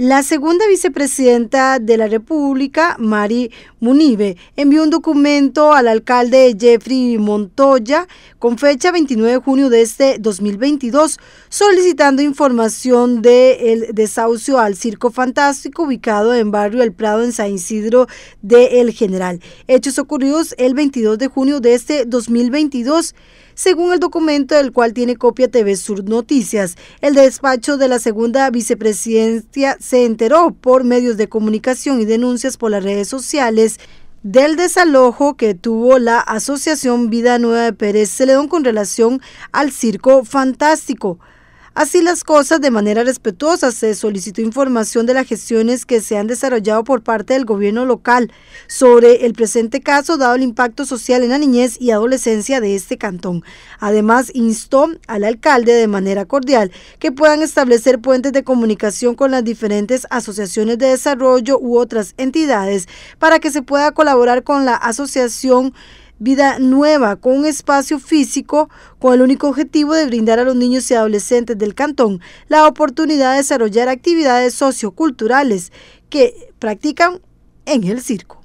La segunda vicepresidenta de la República, Mari Munibe, envió un documento al alcalde Jeffrey Montoya con fecha 29 de junio de este 2022 solicitando información del el desahucio al Circo Fantástico ubicado en barrio El Prado en San Isidro de El General. Hechos ocurridos el 22 de junio de este 2022. Según el documento del cual tiene copia TV Sur Noticias, el despacho de la segunda vicepresidencia se enteró por medios de comunicación y denuncias por las redes sociales del desalojo que tuvo la Asociación Vida Nueva de Pérez Celedón con relación al Circo Fantástico. Así las cosas, de manera respetuosa, se solicitó información de las gestiones que se han desarrollado por parte del gobierno local sobre el presente caso, dado el impacto social en la niñez y adolescencia de este cantón. Además, instó al alcalde de manera cordial que puedan establecer puentes de comunicación con las diferentes asociaciones de desarrollo u otras entidades para que se pueda colaborar con la asociación Vida Nueva, con un espacio físico con el único objetivo de brindar a los niños y adolescentes del cantón la oportunidad de desarrollar actividades socioculturales que practican en el circo.